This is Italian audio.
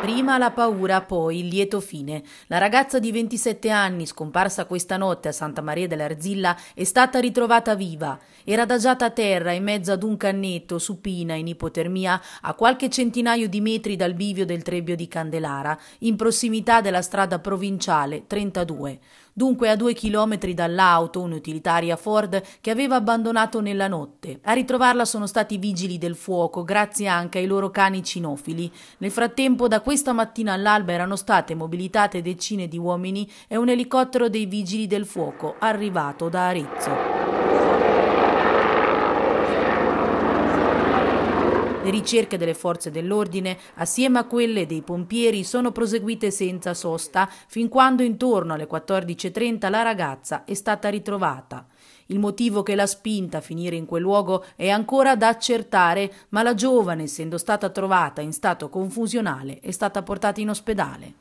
Prima la paura, poi il lieto fine. La ragazza di 27 anni, scomparsa questa notte a Santa Maria dell'Arzilla, è stata ritrovata viva. Era adagiata a terra in mezzo ad un cannetto, supina, in ipotermia, a qualche centinaio di metri dal bivio del Trebbio di Candelara, in prossimità della strada provinciale 32. Dunque a due chilometri dall'auto, un'utilitaria Ford che aveva abbandonato nella notte. A ritrovarla sono stati i vigili del fuoco, grazie anche ai loro cani cinofili. Nel frattempo, da questa mattina all'alba erano state mobilitate decine di uomini e un elicottero dei vigili del fuoco arrivato da Arezzo. Le ricerche delle forze dell'ordine, assieme a quelle dei pompieri, sono proseguite senza sosta, fin quando intorno alle 14.30 la ragazza è stata ritrovata. Il motivo che l'ha spinta a finire in quel luogo è ancora da accertare, ma la giovane, essendo stata trovata in stato confusionale, è stata portata in ospedale.